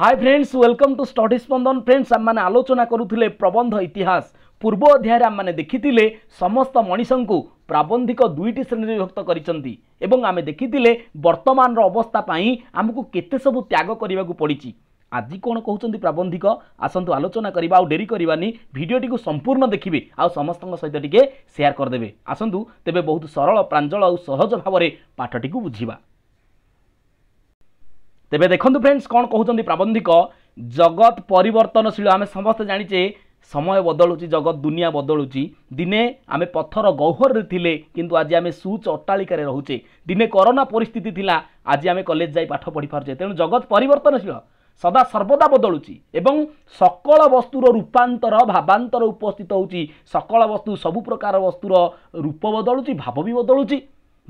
high friends welcome to study Spandan friends আমি আলোচনা করুলে প্রবন্ধ ইতিহাস পূর্ব অধ্যায়ে আমি দেখিলে সমস্ত মানুষকে প্রাবন্ধিক দুইটি শ্রেণী বিভক্ত করেছেন এবং আমি দেখিলে বর্তমানর অবস্থা পাই আমি কেতে সবু ত্যাগ করা পড়ি আজি কোণ কুমার প্রাবন্ধিক আসন্তু আলোচনা করা আেরি করবানি ভিডিওটি সম্পূর্ণ দেখবে আমস্ত সহ টিকি সেয়ার করেদেবে আসন্তু তেবে বহুত সরল প্রাঞ্জল আহজ ভাবে পাঠটি বুঝবা ତେବେ ଦେଖନ୍ତୁ ଫ୍ରେଣ୍ଡସ୍ କ'ଣ କହୁଛନ୍ତି ପ୍ରାବନ୍ଧିକ ଜଗତ ପରିବର୍ତ୍ତନଶୀଳ ଆମେ ସମସ୍ତେ ଜାଣିଛେ ସମୟ ବଦଳୁଛି ଜଗତ ଦୁନିଆ ବଦଳୁଛି ଦିନେ ଆମେ ପଥର ଗହ୍ୱରରେ ଥିଲେ କିନ୍ତୁ ଆଜି ଆମେ ସୁଚ ଅଟ୍ଟାଳିକାରେ ରହୁଛେ ଦିନେ କରୋନା ପରିସ୍ଥିତି ଥିଲା ଆଜି ଆମେ କଲେଜ ଯାଇ ପାଠ ପଢ଼ିପାରୁଛେ ତେଣୁ ଜଗତ ପରିବର୍ତ୍ତନଶୀଳ ସଦା ସର୍ବଦା ବଦଳୁଛି ଏବଂ ସକଳ ବସ୍ତୁର ରୂପାନ୍ତର ଭାବାନ୍ତର ଉପସ୍ଥିତ ହେଉଛି ସକଳ ବସ୍ତୁ ସବୁ ପ୍ରକାର ବସ୍ତୁର ରୂପ ବଦଳୁଛି ଭାବ ବି ବଦଳୁଛି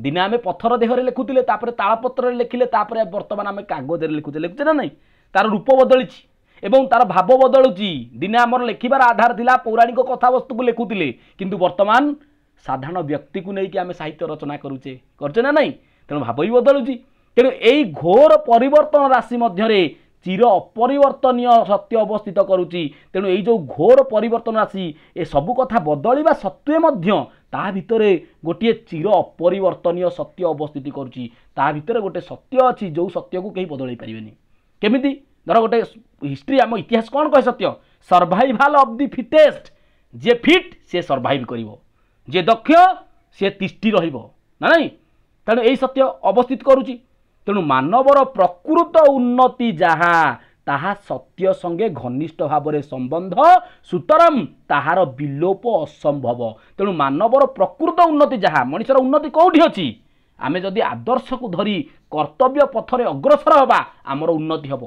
দিনে আমি পথর দেহরে লেখুলে তাপরে তাড়পত্রে লেখিলে তাপরে বর্তমান আমি কাগজের লিখুছে লেখুছে না নাই তার রূপ বদলিছি এবং তার ভাব বদলুচি দিনে আমার লেখিবার আধার লা পৌরাণিক কথাবস্তু লেখুলে কিন্তু বর্তমান সাধারণ ব্যক্তিকে নেই আমি সাহিত্য রচনা করুছে করছে না নাই তেমন ভাব বি বদলুছি তেমন এই ঘোর পরিবর্তন রাশি মধ্যে চির অপরিবর্তনীয় সত্য অবস্থিত করুচি তেমন এই যে ঘোর পরিবর্তন রাশি এ সবু কথা বদলিবা সত্ত্বে মধ্য ତା ଭିତରେ ଗୋଟିଏ ଚିର ଅପରିବର୍ତ୍ତନୀୟ ସତ୍ୟ ଅବସ୍ଥିତି କରୁଛି ତା ଭିତରେ ଗୋଟେ ସତ୍ୟ ଅଛି ଯେଉଁ ସତ୍ୟକୁ କେହି ବଦଳାଇ ପାରିବେନି କେମିତି ଧର ଗୋଟେ ହିଷ୍ଟ୍ରି ଆମ ଇତିହାସ କ'ଣ କହେ ସତ୍ୟ ସର୍ଭାଇଭାଲ୍ ଅଫ୍ ଦି ଫିଟେଷ୍ଟ ଯିଏ ଫିଟ୍ ସିଏ ସର୍ଭାଇଭ୍ କରିବ ଯିଏ ଦକ୍ଷ ସିଏ ତିଷ୍ଠି ରହିବ ନା ନାହିଁ ତେଣୁ ଏଇ ସତ୍ୟ ଅବସ୍ଥିତ କରୁଛି ତେଣୁ ମାନବର ପ୍ରକୃତ ଉନ୍ନତି ଯାହା ତାହା ସତ୍ୟ ସଙ୍ଗେ ଘନିଷ୍ଠ ଭାବରେ ସମ୍ବନ୍ଧ ସୁତରମ୍ ତାହାର ବିଲୋପ ଅସମ୍ଭବ ତେଣୁ ମାନବର ପ୍ରକୃତ ଉନ୍ନତି ଯାହା ମଣିଷର ଉନ୍ନତି କେଉଁଠି ଅଛି ଆମେ ଯଦି ଆଦର୍ଶକୁ ଧରି କର୍ତ୍ତବ୍ୟ ପଥରେ ଅଗ୍ରସର ହେବା ଆମର ଉନ୍ନତି ହେବ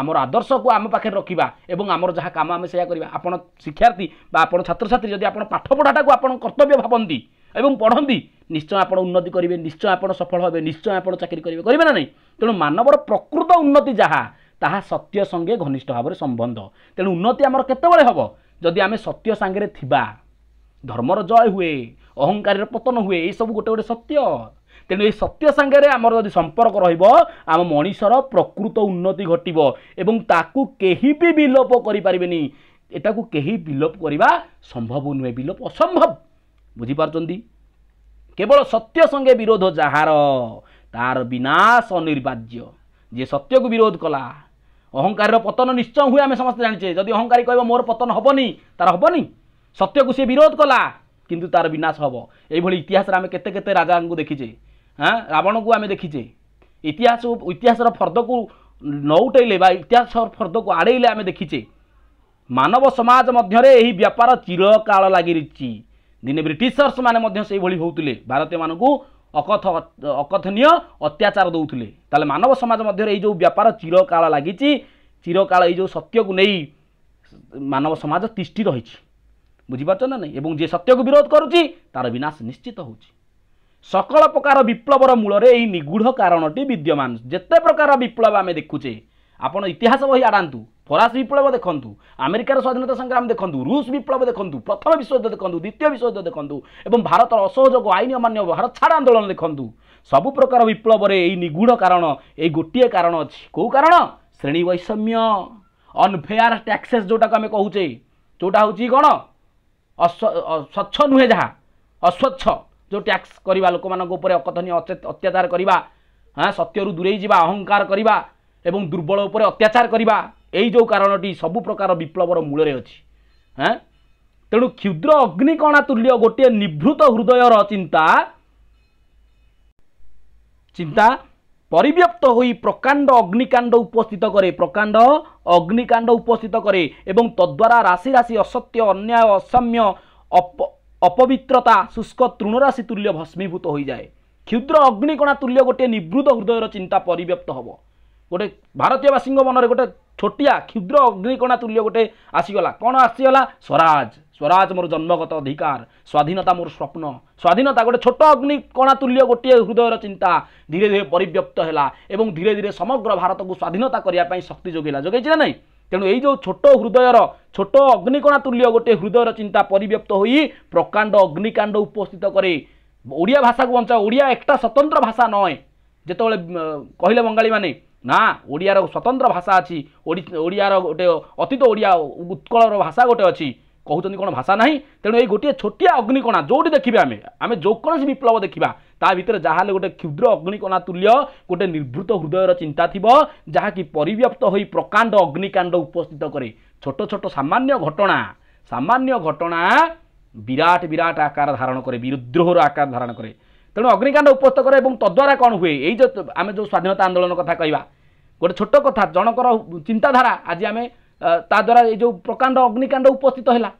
ଆମର ଆଦର୍ଶକୁ ଆମ ପାଖରେ ରଖିବା ଏବଂ ଆମର ଯାହା କାମ ଆମେ ସେଇଆ କରିବା ଆପଣ ଶିକ୍ଷାର୍ଥୀ ବା ଆପଣ ଛାତ୍ରଛାତ୍ରୀ ଯଦି ଆପଣ ପାଠପଢ଼ାଟାକୁ ଆପଣ କର୍ତ୍ତବ୍ୟ ଭାବନ୍ତି ଏବଂ ପଢ଼ନ୍ତି ନିଶ୍ଚୟ ଆପଣ ଉନ୍ନତି କରିବେ ନିଶ୍ଚୟ ଆପଣ ସଫଳ ହେବେ ନିଶ୍ଚୟ ଆପଣ ଚାକିରି କରିବେ କରିବେ ନା ନାହିଁ ତେଣୁ ମାନବର ପ୍ରକୃତ ଉନ୍ନତି ଯାହା ତାହା ସତ୍ୟ ସଙ୍ଗେ ଘନିଷ୍ଠ ଭାବରେ ସମ୍ବନ୍ଧ ତେଣୁ ଉନ୍ନତି ଆମର କେତେବେଳେ ହେବ ଯଦି ଆମେ ସତ୍ୟ ସାଙ୍ଗରେ ଥିବା ଧର୍ମର ଜୟ ହୁଏ ଅହଙ୍କାରୀର ପତନ ହୁଏ ଏସବୁ ଗୋଟେ ଗୋଟେ ସତ୍ୟ ତେଣୁ ଏହି ସତ୍ୟ ସାଙ୍ଗରେ ଆମର ଯଦି ସମ୍ପର୍କ ରହିବ ଆମ ମଣିଷର ପ୍ରକୃତ ଉନ୍ନତି ଘଟିବ ଏବଂ ତାକୁ କେହି ବି ବିଲୋପ କରିପାରିବେନି ଏଟାକୁ କେହି ବିଲୋପ କରିବା ସମ୍ଭବ ନୁହେଁ ବିଲୋପ ଅସମ୍ଭବ ବୁଝିପାରୁଛନ୍ତି କେବଳ ସତ୍ୟ ସଙ୍ଗେ ବିରୋଧ ଯାହାର ତାର ବିନାଶ ଅନିର୍ବାର୍ଯ୍ୟ ଯିଏ ସତ୍ୟକୁ ବିରୋଧ କଲା অহংকারীর পতন নিশ্চয় হুয়ে আমি সমস্ত জাঁচে যদি অহংকারী কহব মোর পতন হবনি তার হবনি সত্যকু সে বিরোধ কলা কিন্তু তার বিনাশ হব এইভাবে ইতিহাসের আমি কেতে কেতে রাজাঙ্কু দেখিছে হ্যাঁ রাবণকু আমি দেখিছে ইতিহাস ইতিহাসের ফর্দকু নৌটাইলে বা ইতিহাসর ফর্দকু আড়াইলে আমি দেখিছে মানব সমাজ মধ্যে এই ব্যাপার চিরকাল লাগি রয়েছে দিনে ব্রিটিশর্স মানে সেইভাবে হোলে ভারতীয় মানুষ ଅକଥ ଅକଥନୀୟ ଅତ୍ୟାଚାର ଦେଉଥିଲେ ତାହେଲେ ମାନବ ସମାଜ ମଧ୍ୟରେ ଏଇ ଯେଉଁ ବ୍ୟାପାର ଚିରକାଳ ଲାଗିଛି ଚିରକାଳ ଏଇ ଯେଉଁ ସତ୍ୟକୁ ନେଇ ମାନବ ସମାଜ ତିଷ୍ଠି ରହିଛି ବୁଝିପାରୁଛ ନା ନାହିଁ ଏବଂ ଯିଏ ସତ୍ୟକୁ ବିରୋଧ କରୁଛି ତା'ର ବିନାଶ ନିଶ୍ଚିତ ହେଉଛି ସକଳ ପ୍ରକାର ବିପ୍ଳବର ମୂଳରେ ଏହି ନିଗୁଢ଼ କାରଣଟି ବିଦ୍ୟମାନ ଯେତେ ପ୍ରକାର ବିପ୍ଳବ ଆମେ ଦେଖୁଛେ ଆପଣ ଇତିହାସ ବହି ଆଣନ୍ତୁ ଫରାସ ବିପ୍ଳବ ଦେଖନ୍ତୁ ଆମେରିକାର ସ୍ୱାଧୀନତା ସଂଗ୍ରାମ ଦେଖନ୍ତୁ ରୁଷ ବିପ୍ଳବ ଦେଖନ୍ତୁ ପ୍ରଥମ ବିଶ୍ୱଯୁଦ୍ଧ ଦେଖନ୍ତୁ ଦ୍ୱିତୀୟ ବିଶ୍ୱଯୁଦ୍ଧ ଦେଖନ୍ତୁ ଏବଂ ଭାରତର ଅସହଯୋଗ ଆଇନ ଅମାନ୍ୟ ଭାରତ ଛାଡ଼ ଆନ୍ଦୋଳନ ଦେଖନ୍ତୁ ସବୁ ପ୍ରକାର ବିପ୍ଳବରେ ଏଇ ନିଗୁଢ଼ କାରଣ ଏଇ ଗୋଟିଏ କାରଣ ଅଛି କେଉଁ କାରଣ ଶ୍ରେଣୀ ବୈଷମ୍ୟ ଅନଫେୟାର ଟ୍ୟାକ୍ସେସ୍ ଯେଉଁଟାକୁ ଆମେ କହୁଛେ ଯେଉଁଟା ହେଉଛି କ'ଣ ସ୍ୱଚ୍ଛ ନୁହେଁ ଯାହା ଅସ୍ୱଚ୍ଛ ଯେଉଁ ଟ୍ୟାକ୍ସ କରିବା ଲୋକମାନଙ୍କ ଉପରେ ଅକଥନୀୟ ଅତ୍ୟାଚାର କରିବା ହଁ ସତ୍ୟରୁ ଦୂରେଇ ଯିବା ଅହଙ୍କାର କରିବା ଏବଂ ଦୁର୍ବଳ ଉପରେ ଅତ୍ୟାଚାର କରିବା ଏଇ ଯେଉଁ କାରଣଟି ସବୁ ପ୍ରକାର ବିପ୍ଳବର ମୂଳରେ ଅଛି ହଁ ତେଣୁ କ୍ଷୁଦ୍ର ଅଗ୍ନିକଣା ତୁଲ୍ୟ ଗୋଟିଏ ନିଭୃତ ହୃଦୟର ଚିନ୍ତା ଚିନ୍ତା ପରିବ୍ୟାପ୍ତ ହୋଇ ପ୍ରକାଣ୍ଡ ଅଗ୍ନିକାଣ୍ଡ ଉପସ୍ଥିତ କରେ ପ୍ରକାଣ୍ଡ ଅଗ୍ନିକାଣ୍ଡ ଉପସ୍ଥିତ କରେ ଏବଂ ତଦ୍ୱାରା ରାଶି ରାଶି ଅସତ୍ୟ ଅନ୍ୟାୟ ଅସାମ୍ୟ ଅପ ଅପବିତ୍ରତା ଶୁଷ୍କ ତୃଣରାଶି ତୁଲ୍ୟ ଭସ୍ମୀଭୂତ ହୋଇଯାଏ କ୍ଷୁଦ୍ର ଅଗ୍ନିକଣା ତୁଲ୍ୟ ଗୋଟିଏ ନିଭୃତ ହୃଦୟର ଚିନ୍ତା ପରିବ୍ୟାପ୍ତ ହେବ ଗୋଟେ ଭାରତୀୟବାସୀଙ୍କ ମନରେ ଗୋଟେ ଛୋଟିଆ କ୍ଷୁଦ୍ର ଅଗ୍ନିକଣା ତୁଲ୍ୟ ଗୋଟେ ଆସିଗଲା କ'ଣ ଆସିଗଲା ସ୍ୱରାଜ ସ୍ୱରାଜ ମୋର ଜନ୍ମଗତ ଅଧିକାର ସ୍ୱାଧୀନତା ମୋର ସ୍ୱପ୍ନ ସ୍ୱାଧୀନତା ଗୋଟେ ଛୋଟ ଅଗ୍ନିକଣା ତୁଲ୍ୟ ଗୋଟିଏ ହୃଦୟର ଚିନ୍ତା ଧୀରେ ଧୀରେ ପରିବ୍ୟକ୍ତ ହେଲା ଏବଂ ଧୀରେ ଧୀରେ ସମଗ୍ର ଭାରତକୁ ସ୍ୱାଧୀନତା କରିବା ପାଇଁ ଶକ୍ତି ଯୋଗାଇଲା ଯୋଗାଇଛି ନା ନାହିଁ ତେଣୁ ଏଇ ଯେଉଁ ଛୋଟ ହୃଦୟର ଛୋଟ ଅଗ୍ନିକଣା ତୁଲ୍ୟ ଗୋଟିଏ ହୃଦୟର ଚିନ୍ତା ପରିବ୍ୟକ୍ତ ହୋଇ ପ୍ରକାଣ୍ଡ ଅଗ୍ନିକାଣ୍ଡ ଉପସ୍ଥିତ କରେ ଓଡ଼ିଆ ଭାଷାକୁ ବଞ୍ଚାଅ ଓଡ଼ିଆ ଏକଟା ସ୍ୱତନ୍ତ୍ର ଭାଷା ନୁହେଁ ଯେତେବେଳେ କହିଲେ ବଙ୍ଗାଳୀମାନେ ନା ଓଡ଼ିଆର ସ୍ୱତନ୍ତ୍ର ଭାଷା ଅଛି ଓଡ଼ିଆର ଗୋଟେ ଅତୀତ ଓଡ଼ିଆ ଉତ୍କଳର ଭାଷା ଗୋଟେ ଅଛି କହୁଛନ୍ତି କ'ଣ ଭାଷା ନାହିଁ ତେଣୁ ଏଇ ଗୋଟିଏ ଛୋଟିଆ ଅଗ୍ନିକଣା ଯେଉଁଠି ଦେଖିବେ ଆମେ ଆମେ ଯେକୌଣସି ବିପ୍ଳବ ଦେଖିବା ତା ଭିତରେ ଯାହାହେଲେ ଗୋଟେ କ୍ଷୁଦ୍ର ଅଗ୍ନିକଣା ତୁଲ୍ୟ ଗୋଟେ ନିଭୃତ ହୃଦୟର ଚିନ୍ତା ଥିବ ଯାହାକି ପରିବ୍ୟାପ୍ତ ହୋଇ ପ୍ରକାଣ୍ଡ ଅଗ୍ନିକାଣ୍ଡ ଉପସ୍ଥିତ କରେ ଛୋଟ ଛୋଟ ସାମାନ୍ୟ ଘଟଣା ସାମାନ୍ୟ ଘଟଣା ବିରାଟ ବିରାଟ ଆକାର ଧାରଣ করে বিরুদ্রোহর আকার ধারণ করে ତେଣୁ ଅଗ୍ନିକାଣ୍ଡ ଉପସ୍ଥ କର ଏବଂ ତଦ୍ୱାରା କ'ଣ ହୁଏ ଏଇ ଯେଉଁ ଆମେ ଯେଉଁ ସ୍ୱାଧୀନତା ଆନ୍ଦୋଳନ କଥା କହିବା ଗୋଟେ ଛୋଟ କଥା ଜଣଙ୍କର ଚିନ୍ତାଧାରା ଆଜି ଆମେ ତାଦ୍ୱାରା ଏଇ ଯେଉଁ ପ୍ରକାଣ୍ଡ ଅଗ୍ନିକାଣ୍ଡ ଉପସ୍ଥିତ ହେଲା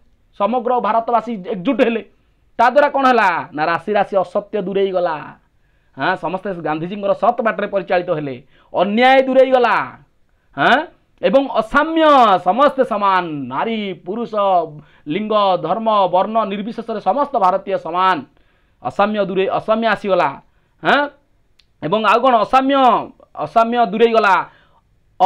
ସମଗ୍ର ଭାରତବାସୀ ଏକଜୁଟ ହେଲେ ତାଦ୍ୱାରା କ'ଣ ହେଲା ନା ରାଶି ରାଶି ଅସତ୍ୟ ଦୂରେଇ ଗଲା ହଁ ସମସ୍ତେ ଗାନ୍ଧିଜୀଙ୍କର ସତ୍ ବାଟରେ ପରିଚାଳିତ ହେଲେ ଅନ୍ୟାୟ ଦୂରେଇ ଗଲା ହଁ ଏବଂ ଅସାମ୍ୟ ସମସ୍ତେ ସମାନ ନାରୀ ପୁରୁଷ ଲିଙ୍ଗ ଧର୍ମ ବର୍ଣ୍ଣ ନିର୍ବିଶେଷରେ ସମସ୍ତ ଭାରତୀୟ ସମାନ ଅସାମ୍ୟ ଦୂରେଇ ଅସାମ୍ୟ ଆସିଗଲା ହଁ ଏବଂ ଆଉ କ'ଣ ଅସାମ୍ୟ ଅସାମ୍ୟ ଦୂରେଇ ଗଲା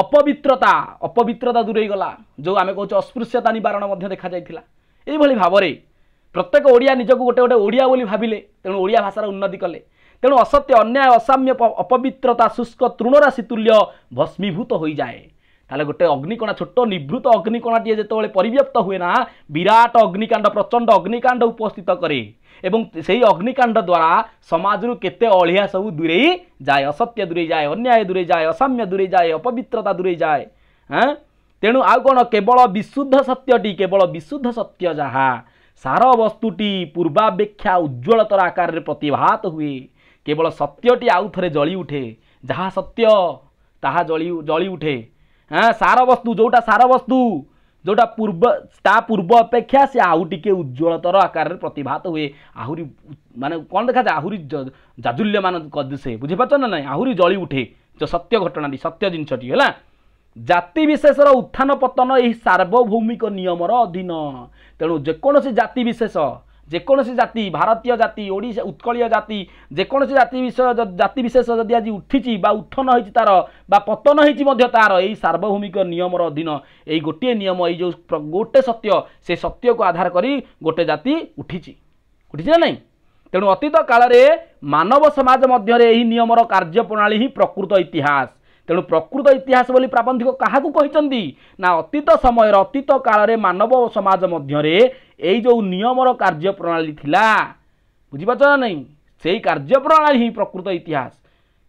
ଅପବିତ୍ରତା ଅପବିତ୍ରତା ଦୂରେଇ ଗଲା ଯେଉଁ ଆମେ କହୁଛେ ଅସ୍ପୃଶ୍ୟତା ନିବାରଣ ମଧ୍ୟ ଦେଖାଯାଇଥିଲା ଏଇଭଳି ଭାବରେ ପ୍ରତ୍ୟେକ ଓଡ଼ିଆ ନିଜକୁ ଗୋଟେ ଗୋଟେ ଓଡ଼ିଆ ବୋଲି ଭାବିଲେ ତେଣୁ ଓଡ଼ିଆ ଭାଷାର ଉନ୍ନତି କଲେ ତେଣୁ ଅସତ୍ୟ ଅନ୍ୟାୟ ଅସାମ୍ୟ ଅପବିତ୍ରତା ଶୁଷ୍କ ତୃଣରାଶି ତୁଲ୍ୟ ଭସ୍ମୀଭୂତ ହୋଇଯାଏ তাহলে গোটে অগ্নিকণা ছোট নিভৃত অগ্নিকণাটিয়ে যেতবে পরিব্যক্ত হুয়ে না বিরাট অগ্নিকাণ্ড প্রচণ্ড অগ্নিকাণ্ড উপস্থিত করে ଏବଂ ସେହି ଅଗ୍ନିକାଣ୍ଡ ଦ୍ୱାରା ସମାଜରୁ କେତେ ଅଳିଆ ସବୁ ଦୂରେଇ ଯାଏ ଅସତ୍ୟ ଦୂରେଇ ଯାଏ ଅନ୍ୟାୟ ଦୂରେଇ ଯାଏ ଅସାମ୍ୟ ଦୂରେଇ ଯାଏ ଅପବିତ୍ରତା ଦୂରେଇ ଯାଏ ହଁ ତେଣୁ ଆଉ କ'ଣ କେବଳ ବିଶୁଦ୍ଧ ସତ୍ୟଟି କେବଳ ବିଶୁଦ୍ଧ ସତ୍ୟ ଯାହା ସାର ବସ୍ତୁଟି ପୂର୍ବାପେକ୍ଷା ଉଜ୍ଜ୍ୱଳତର ଆକାରରେ ପ୍ରତିଭାତ ହୁଏ କେବଳ ସତ୍ୟଟି ଆଉ ଥରେ ଜଳି ଉଠେ ଯାହା ସତ୍ୟ ତାହା ଜଳି ଜଳି ଉଠେ ହଁ ସାର ବସ୍ତୁ ଯେଉଁଟା ସାର ବସ୍ତୁ ଯେଉଁଟା ପୂର୍ବ ତା ପୂର୍ବ ଅପେକ୍ଷା ସେ ଆଉ ଟିକିଏ ଉଜ୍ଜ୍ୱଳତର ଆକାରରେ ପ୍ରତିଭାତ ହୁଏ ଆହୁରି ମାନେ କ'ଣ ଦେଖାଯାଏ ଆହୁରି ଯାଦୁଲ୍ୟମାନ ଦିଶେ ବୁଝିପାରୁଛ ନା ନାହିଁ ଆହୁରି ଜଳି ଉଠେ ଯେଉଁ ସତ୍ୟ ଘଟଣାଟି ସତ୍ୟ ଜିନିଷଟି ହେଲା ଜାତି ବିଶେଷର ଉତ୍ଥାନ ପତନ ଏହି ସାର୍ବଭୌମିକ ନିୟମର ଅଧୀନ ତେଣୁ ଯେକୌଣସି ଜାତି ବିଶେଷ ଯେକୌଣସି ଜାତି ଭାରତୀୟ ଜାତି ଓଡ଼ିଶା ଉତ୍କଳୀୟ ଜାତି ଯେକୌଣସି ଜାତି ବିଷୟ ଜାତି ବିଶେଷ ଯଦି ଆଜି ଉଠିଛି ବା ଉତ୍ଥନ ହୋଇଛି ତା'ର ବା ପତନ ହୋଇଛି ମଧ୍ୟ ତା'ର ଏଇ ସାର୍ବଭୌମିକ ନିୟମର ଅଧୀନ ଏଇ ଗୋଟିଏ ନିୟମ ଏଇ ଯେଉଁ ଗୋଟେ ସତ୍ୟ ସେ ସତ୍ୟକୁ ଆଧାର କରି ଗୋଟେ ଜାତି ଉଠିଛି ଉଠିଛି ନା ନାହିଁ ତେଣୁ ଅତୀତ କାଳରେ ମାନବ ସମାଜ ମଧ୍ୟରେ ଏହି ନିୟମର କାର୍ଯ୍ୟ ପ୍ରଣାଳୀ ହିଁ ପ୍ରକୃତ ଇତିହାସ ତେଣୁ ପ୍ରକୃତ ଇତିହାସ ବୋଲି ପ୍ରାବନ୍ଧିକ କାହାକୁ କହିଛନ୍ତି ନା ଅତୀତ ସମୟର ଅତୀତ କାଳରେ ମାନବ ସମାଜ ମଧ୍ୟରେ ଏଇ ଯେଉଁ ନିୟମର କାର୍ଯ୍ୟପ୍ରଣାଳୀ ଥିଲା ବୁଝିପାରୁଛ ନା ନାହିଁ ସେଇ କାର୍ଯ୍ୟପ୍ରଣାଳୀ ହିଁ ପ୍ରକୃତ ଇତିହାସ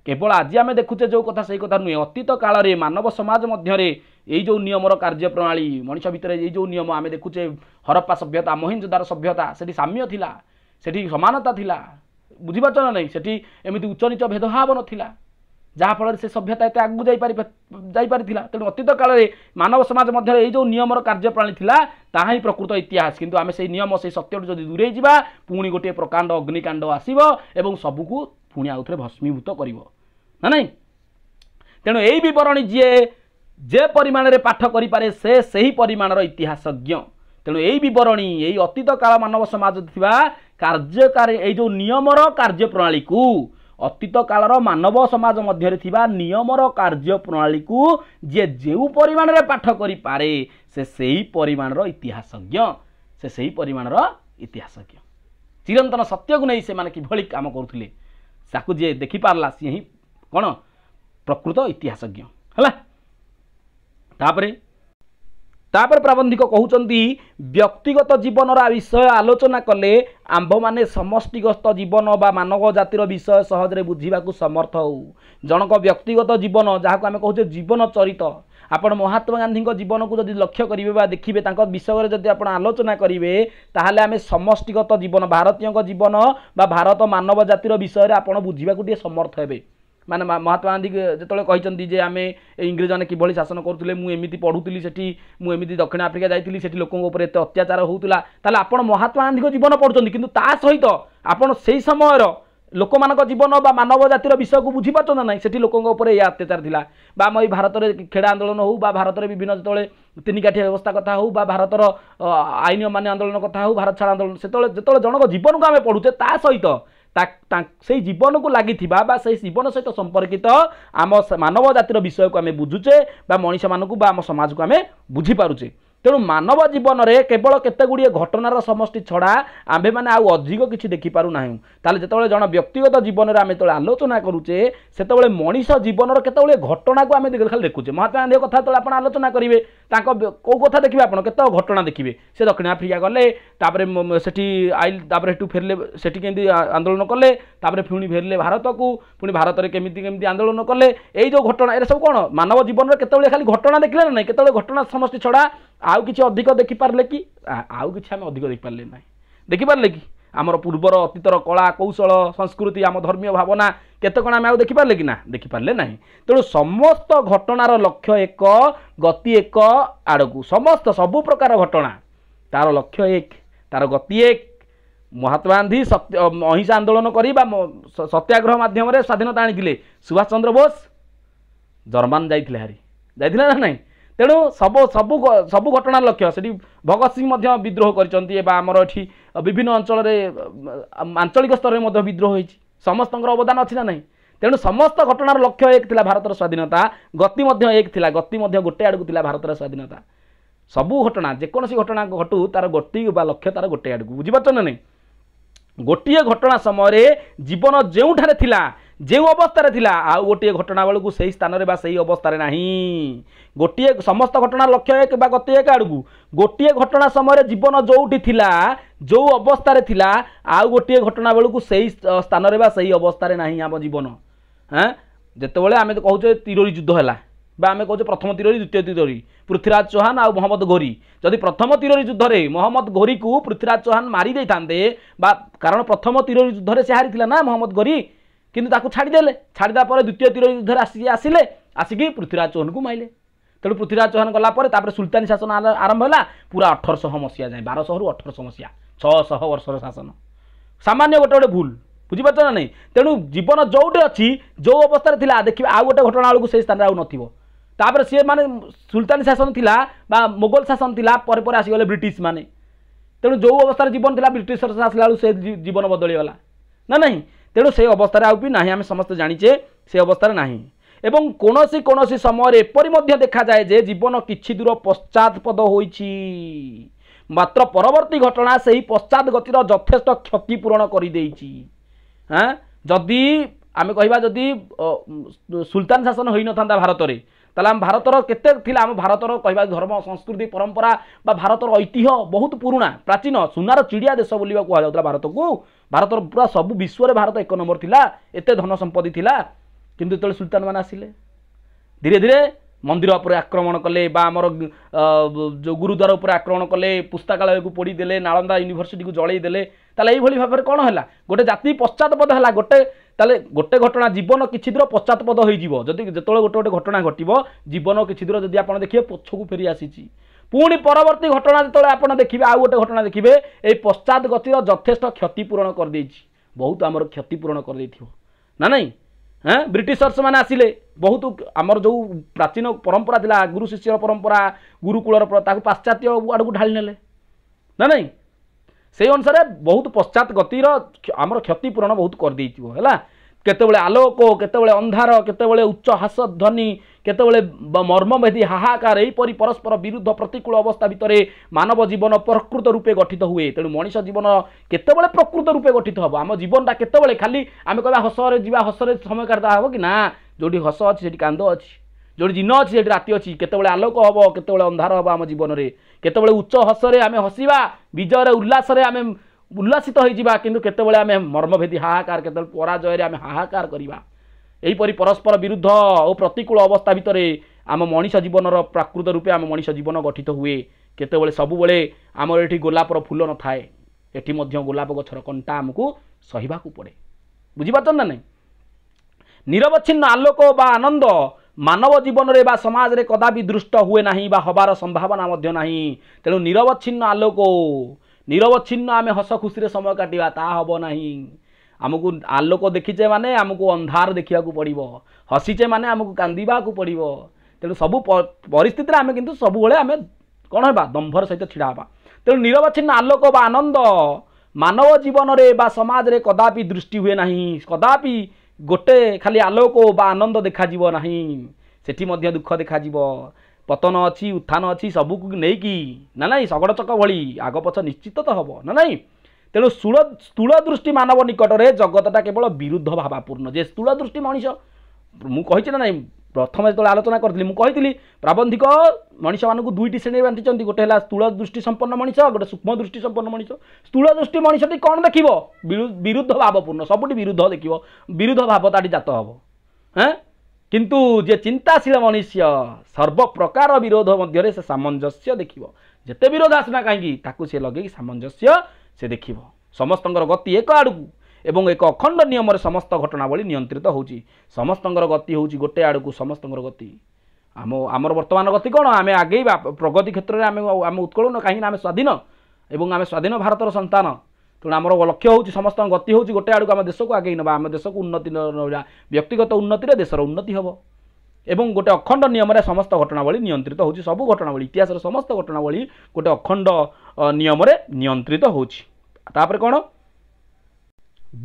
କେବଳ ଆଜି ଆମେ ଦେଖୁଛେ ଯେଉଁ କଥା ସେଇ କଥା ନୁହେଁ ଅତୀତ କାଳରେ ମାନବ ସମାଜ ମଧ୍ୟରେ ଏଇ ଯେଉଁ ନିୟମର କାର୍ଯ୍ୟପ୍ରଣାଳୀ ମଣିଷ ଭିତରେ ଏଇ ଯେଉଁ ନିୟମ ଆମେ ଦେଖୁଛେ ହରପ୍ପା ସଭ୍ୟତା ମହିଞ୍ଜୋଦାର ସଭ୍ୟତା ସେଠି ସାମ୍ୟ ଥିଲା ସେଠି ସମାନତା ଥିଲା ବୁଝିପାରୁଛ ନା ନାହିଁ ସେଠି ଏମିତି ଉଚ୍ଚ ନିଚ ଭେଦଭାବ ନଥିଲା ଯାହାଫଳରେ ସେ ସଭ୍ୟତା ଏତେ ଆଗକୁ ଯାଇପାରି ଯାଇପାରିଥିଲା ତେଣୁ ଅତୀତ କାଳରେ ମାନବ ସମାଜ ମଧ୍ୟରେ ଏଇ ଯେଉଁ ନିୟମର କାର୍ଯ୍ୟପ୍ରଣାଳୀ ଥିଲା ତାହା ହିଁ ପ୍ରକୃତ ଇତିହାସ କିନ୍ତୁ ଆମେ ସେଇ ନିୟମ ସେଇ ସତ୍ୟଠୁ ଯଦି ଦୂରେଇ ଯିବା ପୁଣି ଗୋଟିଏ ପ୍ରକାଣ୍ଡ ଅଗ୍ନିକାଣ୍ଡ ଆସିବ ଏବଂ ସବୁକୁ ପୁଣି ଆଉଥରେ ଭସ୍ମୀଭୂତ କରିବ ନା ନାହିଁ ତେଣୁ ଏଇ ବିବରଣୀ ଯିଏ ଯେ ପରିମାଣରେ ପାଠ କରିପାରେ ସେ ସେହି ପରିମାଣର ଇତିହାସଜ୍ଞ ତେଣୁ ଏଇ ବିବରଣୀ ଏଇ ଅତୀତ କାଳ ମାନବ ସମାଜରେ ଥିବା କାର୍ଯ୍ୟକାରୀ ଏଇ ଯେଉଁ ନିୟମର କାର୍ଯ୍ୟପ୍ରଣାଳୀକୁ ଅତୀତ କାଳର ମାନବ ସମାଜ ମଧ୍ୟରେ ଥିବା ନିୟମର କାର୍ଯ୍ୟ ପ୍ରଣାଳୀକୁ ଯିଏ ଯେଉଁ ପରିମାଣରେ ପାଠ କରିପାରେ ସେ ସେହି ପରିମାଣର ଇତିହାସଜ୍ଞ ସେ ସେହି ପରିମାଣର ଇତିହାସଜ୍ଞ ଚିରନ୍ତନ ସତ୍ୟକୁ ନେଇ ସେମାନେ କିଭଳି କାମ କରୁଥିଲେ ତାକୁ ଯିଏ ଦେଖିପାରିଲା ସିଏ ହିଁ କ'ଣ ପ୍ରକୃତ ଇତିହାସଜ୍ଞ ହେଲା ତାପରେ ତାପରେ ପ୍ରାବନ୍ଧିକ କହୁଛନ୍ତି ବ୍ୟକ୍ତିଗତ ଜୀବନର ବିଷୟ ଆଲୋଚନା କଲେ ଆମ୍ଭମାନେ ସମଷ୍ଟିଗତ ଜୀବନ ବା ମାନବ ଜାତିର ବିଷୟ ସହଜରେ ବୁଝିବାକୁ ସମର୍ଥ ହେଉ ଜଣଙ୍କ ବ୍ୟକ୍ତିଗତ ଜୀବନ ଯାହାକୁ ଆମେ କହୁଛେ ଜୀବନ ଚରିତ ଆପଣ ମହାତ୍ମା ଗାନ୍ଧୀଙ୍କ ଜୀବନକୁ ଯଦି ଲକ୍ଷ୍ୟ କରିବେ ବା ଦେଖିବେ ତାଙ୍କ ବିଷୟରେ ଯଦି ଆପଣ ଆଲୋଚନା କରିବେ ତାହେଲେ ଆମେ ସମଷ୍ଟିଗତ ଜୀବନ ଭାରତୀୟଙ୍କ ଜୀବନ ବା ଭାରତ ମାନବ ଜାତିର ବିଷୟରେ ଆପଣ ବୁଝିବାକୁ ଟିକେ ସମର୍ଥ ହେବେ ମାନେ ମହାତ୍ମା ଗାନ୍ଧୀ ଯେତେବେଳେ କହିଛନ୍ତି ଯେ ଆମେ ଇଂରେଜମାନେ କିଭଳି ଶାସନ କରୁଥିଲେ ମୁଁ ଏମିତି ପଢ଼ୁଥିଲି ସେଠି ମୁଁ ଏମିତି ଦକ୍ଷିଣ ଆଫ୍ରିକା ଯାଇଥିଲି ସେଠି ଲୋକଙ୍କ ଉପରେ ଏତେ ଅତ୍ୟାଚାର ହେଉଥିଲା ତାହେଲେ ଆପଣ ମହାତ୍ମା ଗାନ୍ଧୀଙ୍କ ଜୀବନ ପଢ଼ୁଛନ୍ତି କିନ୍ତୁ ତା ସହିତ ଆପଣ ସେହି ସମୟର ଲୋକମାନଙ୍କ ଜୀବନ ବା ମାନବ ଜାତିର ବିଷୟକୁ ବୁଝିପାରୁଛନ୍ତି ନା ନାହିଁ ସେଠି ଲୋକଙ୍କ ଉପରେ ଏଇ ଅତ୍ୟାଚାର ଥିଲା ବା ଆମ ଏଇ ଭାରତରେ ଖେଡ଼ା ଆନ୍ଦୋଳନ ହେଉ ବା ଭାରତରେ ବିଭିନ୍ନ ଯେତେବେଳେ ତିନିକାଠିଆ ବ୍ୟବସ୍ଥା କଥା ହେଉ ବା ଭାରତର ଆଇନ ଅମାନ୍ୟ ଆନ୍ଦୋଳନ କଥା ହେଉ ଭାରତ ଛାଡ଼ ଆନ୍ଦୋଳନ ସେତେବେଳେ ଯେତେବେଳେ ଜଣଙ୍କ ଜୀବନକୁ ଆମେ ପଢ଼ୁଛେ ତା ସହିତ সেই জীবনকু লাগিথিবা বা সেই জীবন সহিত সম্পর্কিত আম মানব জাতির বিষয়ক আমি বুঝুছে বা মনিষ মানুষ বা আম সমাজকে আমি বুঝিপারুছে তেণু মানব জীবনরে কেবল কেতে গুড়িয়ে ঘটনার সমষ্টি ছড়া আম্ভেমানে আউ অধিক কিছু দেখিপারু না তাহলে যেতবে জন ব্যক্তিগত জীবনরে আমি যেতবে আলোচনা করুছে সেতবে মনিষ জীবনর কেতবে ঘটনাকে আমি খালি দেখুছে মহাত্মা গান্ধী কথা যেতবে আপনার আলোচনা করবে ତାଙ୍କ କେଉଁ କଥା ଦେଖିବେ ଆପଣ କେତେ ଘଟଣା ଦେଖିବେ ସେ ଦକ୍ଷିଣ ଆଫ୍ରିକା ଗଲେ ତାପରେ ସେଠି ଆଇଲ ତାପରେ ସେଠୁ ଫେରିଲେ ସେଠି କେମିତି ଆନ୍ଦୋଳନ କଲେ ତାପରେ ପୁଣି ଫେରିଲେ ଭାରତକୁ ପୁଣି ଭାରତରେ କେମିତି କେମିତି ଆନ୍ଦୋଳନ କଲେ ଏଇ ଯେଉଁ ଘଟଣା ଏଇଟା ସବୁ କ'ଣ ମାନବ ଜୀବନର କେତେବେଳେ ଖାଲି ଘଟଣା ଦେଖିଲେ ନା ନାହିଁ କେତେବେଳେ ଘଟଣା ସମସ୍ତେ ଛଡ଼ା ଆଉ କିଛି ଅଧିକ ଦେଖିପାରିଲେ କି ଆଉ କିଛି ଆମେ ଅଧିକ ଦେଖିପାରିଲେ ନାହିଁ ଦେଖିପାରିଲେ କି ଆମର ପୂର୍ବର ଅତୀତର କଳା କୌଶଳ ସଂସ୍କୃତି ଆମ ଧର୍ମୀୟ ଭାବନା କେତେ କ'ଣ ଆମେ ଆଉ ଦେଖିପାରିଲେ କି ନା ଦେଖିପାରିଲେ ନାହିଁ ତେଣୁ ସମସ୍ତ ଘଟଣାର ଲକ୍ଷ୍ୟ ଏକ ଗତି ଏକ ଆଡ଼କୁ ସମସ୍ତ ସବୁ ପ୍ରକାର ଘଟଣା ତା'ର ଲକ୍ଷ୍ୟ ଏକ ତା'ର ଗତି ଏକ ମହାତ୍ମା ଗାନ୍ଧୀ ସତ୍ୟ ଅହିଂସା ଆନ୍ଦୋଳନ କରି ବା ସତ୍ୟାଗ୍ରହ ମାଧ୍ୟମରେ ସ୍ୱାଧୀନତା ଆଣିଥିଲେ ସୁଭାଷ ଚନ୍ଦ୍ର ବୋଷ ଜର୍ମାନ ଯାଇଥିଲେ ହାରି ଯାଇଥିଲେ ନା ନାହିଁ ତେଣୁ ସବୁ ସବୁ ସବୁ ଘଟଣାର ଲକ୍ଷ୍ୟ ସେଠି ଭଗତ ସିଂ ମଧ୍ୟ ବିଦ୍ରୋହ କରିଛନ୍ତି ବା ଆମର ଏଠି ବିଭିନ୍ନ ଅଞ୍ଚଳରେ ଆଞ୍ଚଳିକ ସ୍ତରରେ ମଧ୍ୟ ବିଦ୍ରୋହ ହୋଇଛି ସମସ୍ତଙ୍କର ଅବଦାନ ଅଛି ନା ନାହିଁ ତେଣୁ ସମସ୍ତ ଘଟଣାର ଲକ୍ଷ୍ୟ ଏକ ଥିଲା ଭାରତର ସ୍ୱାଧୀନତା ଗତି ମଧ୍ୟ ଏକ ଥିଲା ଗତି ମଧ୍ୟ ଗୋଟେ ଆଡ଼କୁ ଥିଲା ଭାରତର ସ୍ୱାଧୀନତା ସବୁ ଘଟଣା ଯେକୌଣସି ଘଟଣା ଘଟୁ ତା'ର ଗୋଟି ବା ଲକ୍ଷ୍ୟ ତା'ର ଗୋଟେ ଆଡ଼କୁ ବୁଝିପାରୁଛ ନା ନାହିଁ ଗୋଟିଏ ଘଟଣା ସମୟରେ ଜୀବନ ଯେଉଁଠାରେ ଥିଲା যে অবস্থায় লা আউ গোটিয়ে ঘটনা বেড়ে সেই স্থানের বা সেই অবস্থায় না গোটিয়ে সমস্ত ঘটনা লক্ষ্য এক বা গতি এক আড়ু গোটিয়ে ঘটনা সময় জীবন যেটি লা যে অবস্থায় লা আউ গোটিয়ে ঘটনা বেড়ে সেই স্থানের বা সেই অবস্থায় না আম জীবন হ্যাঁ যেতবে আমি কুচে তিরোরি যুদ্ধ হল বা আমি কৌছে প্রথম তীররি দ্বিতীয় তীররি পৃথ্বীরাজ চৌহান আর মহম্মদ ঘোরি যদি প্রথম তীররি যুদ্ধরে মহম্মদ ঘোরিকু পৃথ্বীরাজ চৌহান মারি দেইথান্তে বা কারণ প্রথম তীররি যুদ্ধরে সে হারিলা না মহম্মদ ঘোরি କିନ୍ତୁ ତାକୁ ଛାଡ଼ିଦେଲେ ଛାଡ଼ିଦେଲା ପରେ ଦ୍ୱିତୀୟ ତୀର ଯୁଦ୍ଧରେ ଆସିକି ଆସିଲେ ଆସିକି ପୃଥ୍ୱୀରାଜ ଚୌହାନଙ୍କୁ ମାଇଲେ ତେଣୁ ପୃଥ୍ୱୀରାଜ ଚୌହାନ ଗଲା ପରେ ତାପରେ ସୁଲତାନୀ ଶାସନ ଆରମ୍ଭ ହେଲା ପୁରା ଅଠରଶହ ମସିହା ଯାଏଁ ବାରଶହରୁ ଅଠରଶହ ମସିହା ଛଅଶହ ବର୍ଷର ଶାସନ ସାମାନ୍ୟ ଗୋଟେ ଗୋଟେ ଭୁଲ ବୁଝିପାରୁଛ ନା ନାହିଁ ତେଣୁ ଜୀବନ ଯେଉଁଠି ଅଛି ଯେଉଁ ଅବସ୍ଥାରେ ଥିଲା ଦେଖିବେ ଆଉ ଗୋଟେ ଘଟଣା ବେଳକୁ ସେଇ ସ୍ଥାନରେ ଆଉ ନଥିବ ତାପରେ ସିଏ ମାନେ ସୁଲତାନୀ ଶାସନ ଥିଲା ବା ମୋଗଲ ଶାସନ ଥିଲା ପରେ ପରେ ଆସିଗଲେ ବ୍ରିଟିଶ ମାନେ ତେଣୁ ଯେଉଁ ଅବସ୍ଥାରେ ଜୀବନ ଥିଲା ବ୍ରିଟିଶ ଶାସନ ଆସିଲା ବେଳକୁ ସେ ଜୀବନ ବଦଳିଗଲା ନା ନାହିଁ ତେଣୁ ସେ ଅବସ୍ଥାରେ ଆଉ ବି ନାହିଁ ଆମେ ସମସ୍ତେ ଜାଣିଛେ ସେ ଅବସ୍ଥାରେ ନାହିଁ ଏବଂ କୌଣସି କୌଣସି ସମୟରେ ଏପରି ମଧ୍ୟ ଦେଖାଯାଏ ଯେ ଜୀବନ କିଛି ଦୂର ପଶ୍ଚାତପଦ ହୋଇଛି ମାତ୍ର ପରବର୍ତ୍ତୀ ଘଟଣା ସେହି ପଶ୍ଚାତ ଗତିର ଯଥେଷ୍ଟ କ୍ଷତିପୂରଣ କରିଦେଇଛି ହାଁ ଯଦି ଆମେ କହିବା ଯଦି ସୁଲତାନ ଶାସନ ହୋଇନଥାନ୍ତା ଭାରତରେ তাহলে আমি ভারতর কেতে লা আমি ভারতর কহবা ধর্ম সংস্কৃতি পরম্পরা বা ভারতর ঐতিহ্য বহুত পুরোনা প্রাচীন সোনার চিড়িয়া দেশ বলিবা কুহযাওয়া ভারতকু ভারতর পুরা সবু বিশ্বরে ভারত এক নম্বর লা এতে ধন সম্পত্তি লা কিন্তু যেত সুলতান মানে আসলে ধীরে ধীরে মন্দির উপরে আক্রমণ কলে বা আমার যে গুরুদ্বার উপরে আক্রমণ কলে পুস্তকালয়কু পোড়িদেলে নালন্দা ইউনিভর্সিটি জলাই দেলে তাহলে এইভাবে ভাবে কোণ হল গোটে জাতি পশ্চাৎপদ হল গোটে তাহলে গোটে ঘটনা জীবন কিছু দূর পশ্চাৎপদ হয়েযিব যদি যেতবে গোটে গোটে ঘটনা ঘটব জীবন কিছু দূর যদি আপনার দেখবে পছকু ফেরি আসিছি পুনি পরবর্তী ঘটনা যেত আপনার দেখবে আউ গোটে ঘটনা দেখবে এই পশ্চাৎ গতির যথেষ্ট ক্ষতিপূরণ করেদেছি বহুত আমার ক্ষতিপূরণ করেদেইথিব না নাই হ্যাঁ ব্রিটিশর্স মানে আসলে ବହୁତ ଆମର ଯେଉଁ ପ୍ରାଚୀନ ପରମ୍ପରା ଥିଲା ଗୁରୁ ଶିଷ୍ୟର ପରମ୍ପରା ଗୁରୁକୁଳର ତାକୁ ପାଶ୍ଚାତ୍ୟ ଆଡ଼କୁ ଢାଳି ନେଲେ ନା ନାହିଁ সেই অনুসারে বহু পশ্চাৎ গতির আমার ক্ষতিপূরণ বহুত করেদেইথ হল কেতবে আলোক কেতবে অন্ধার কেতবে উচ্চ হাস ধ্বনি কেতবে মর্মভেদী হাহাকার এইপরি পরস্পর বিরুদ্ধ প্রতিকূল অবস্থা ভিতরে মানব জীবন প্রকৃত রূপে গঠিত হুয়ে তেমন মানুষ জীবন কেতবে প্রকৃত রূপে গঠিত হব আমার জীবনটা কেতবে খালি আমি কবা হসরে যা হসরে সময় কাটা হব কি না যেটি হস অ সেটি কান্দ অ ଯେଉଁଠି ଦିନ ଅଛି ସେଠି ରାତି ଅଛି କେତେବେଳେ ଆଲୋକ ହେବ କେତେବେଳେ ଅନ୍ଧାର ହେବ ଆମ ଜୀବନରେ କେତେବେଳେ ଉଚ୍ଚ ହସରେ ଆମେ ହସିବା ବିଜୟରେ ଉଲ୍ଲାସରେ ଆମେ ଉଲ୍ଲାସିତ ହୋଇଯିବା କିନ୍ତୁ କେତେବେଳେ ଆମେ ମର୍ମଭେଦୀ ହାହାକାର କେତେବେଳେ ପରାଜୟରେ ଆମେ ହାହାକାର କରିବା ଏହିପରି ପରସ୍ପର ବିରୁଦ୍ଧ ଓ ପ୍ରତିକୂଳ ଅବସ୍ଥା ଭିତରେ ଆମ ମଣିଷ ଜୀବନର ପ୍ରାକୃତ ରୂପେ ଆମ ମଣିଷ ଜୀବନ ଗଠିତ ହୁଏ କେତେବେଳେ ସବୁବେଳେ ଆମର ଏଠି ଗୋଲାପର ଫୁଲ ନଥାଏ ଏଠି ମଧ୍ୟ ଗୋଲାପ ଗଛର କଣ୍ଟା ଆମକୁ ସହିବାକୁ ପଡ଼େ ବୁଝିପାରୁଛନ୍ତି ନା ନାହିଁ ନିରବଚ୍ଛିନ୍ନ ଆଲୋକ ବା ଆନନ୍ଦ ମାନବ ଜୀବନରେ ବା ସମାଜରେ କଦାପି ଦୃଷ୍ଟ ହୁଏ ନାହିଁ ବା ହେବାର ସମ୍ଭାବନା ମଧ୍ୟ ନାହିଁ ତେଣୁ ନିରବଚ୍ଛିନ୍ନ ଆଲୋକ ନିରବଚ୍ଛିନ୍ନ ଆମେ ହସ ଖୁସିରେ ସମୟ କାଟିବା ତାହା ହେବ ନାହିଁ ଆମକୁ ଆଲୋକ ଦେଖିଛେ ମାନେ ଆମକୁ ଅନ୍ଧାର ଦେଖିବାକୁ ପଡ଼ିବ ହସିଛେ ମାନେ ଆମକୁ କାନ୍ଦିବାକୁ ପଡ଼ିବ ତେଣୁ ସବୁ ପରିସ୍ଥିତିରେ ଆମେ କିନ୍ତୁ ସବୁବେଳେ ଆମେ କ'ଣ ହେବା ଦମ୍ଭର ସହିତ ଛିଡ଼ା ହେବା ତେଣୁ ନିରବଚ୍ଛିନ୍ନ ଆଲୋକ ବା ଆନନ୍ଦ ମାନବ ଜୀବନରେ ବା ସମାଜରେ କଦାପି ଦୃଷ୍ଟି ହୁଏ ନାହିଁ କଦାପି ଗୋଟେ ଖାଲି ଆଲୋକ ବା ଆନନ୍ଦ ଦେଖାଯିବ ନାହିଁ ସେଠି ମଧ୍ୟ ଦୁଃଖ ଦେଖାଯିବ ପତନ ଅଛି ଉତ୍ଥାନ ଅଛି ସବୁକୁ ନେଇକି ନା ନାହିଁ ଶଗଡ଼ ଚକ ଭଳି ଆଗ ପଛ ନିଶ୍ଚିତ ତ ହେବ ନା ନାହିଁ ତେଣୁ ସ୍ଥୂଳ ସ୍ଥୂଳ ଦୃଷ୍ଟି ମାନବ ନିକଟରେ ଜଗତଟା କେବଳ ବିରୁଦ୍ଧ ଭାବାପୂର୍ଣ୍ଣ ଯେ ସ୍ଥୂଳ ଦୃଷ୍ଟି ମଣିଷ ମୁଁ କହିଛି ନା ନାହିଁ प्रथम जस्तो आलोचना गरिदि प्राबन्धिक मनिष म दुई श्रेणी बाँधि चाहिँ गटे स्थूल दृष्टिसम्म मनिष दृष्टि सूक्ष्मदिसम्पन्न मनिस स्थूल दृष्टि मनिषटी कन् देखि विरुद्ध भावपूर्ण सबुटी विरुद्ध देखियो विरुद्ध भाव ताटि जात हे कति जे चिन्ताशील मनिष्य सर्वप्रकार विरोध मध्य सामंजस्य देखि जेते विरोध आसेन काहीँक सि लग सामञ्जस्य से देखि समस्त गति एक आडको এবং এক অখণ্ড নিয়মৰ समस्त ঘটনাৱলী নিয়ন্ত্ৰিত হৈছে समस्तৰ গতি হৈছে গটে আড়কু समस्तৰ গতি আমো আমাৰ বৰ্তমানৰ গতি কোন আমি আগৈ প্ৰগতি ক্ষেত্ৰৰে আমি আমি উত্তকলন काही না আমি স্বাধীন আৰু আমি স্বাধীন ভাৰতৰ সন্তান তোন আমাৰ লক্ষ্য হৈছে समस्तৰ গতি হৈছে গটে আড়কু আমাৰ দেশক আগৈ নবা আমি দেশক উন্নতি নলা ব্যক্তিগত উন্নতিৰ দেশৰ উন্নতি হব আৰু গটে অখণ্ড নিয়মৰে समस्त ঘটনাৱলী নিয়ন্ত্ৰিত হৈছে সব ঘটনাৱলী ইতিহাসৰ समस्त ঘটনাৱলী গটে অখণ্ড নিয়মৰে নিয়ন্ত্ৰিত হৈছে তাৰ পৰা কোন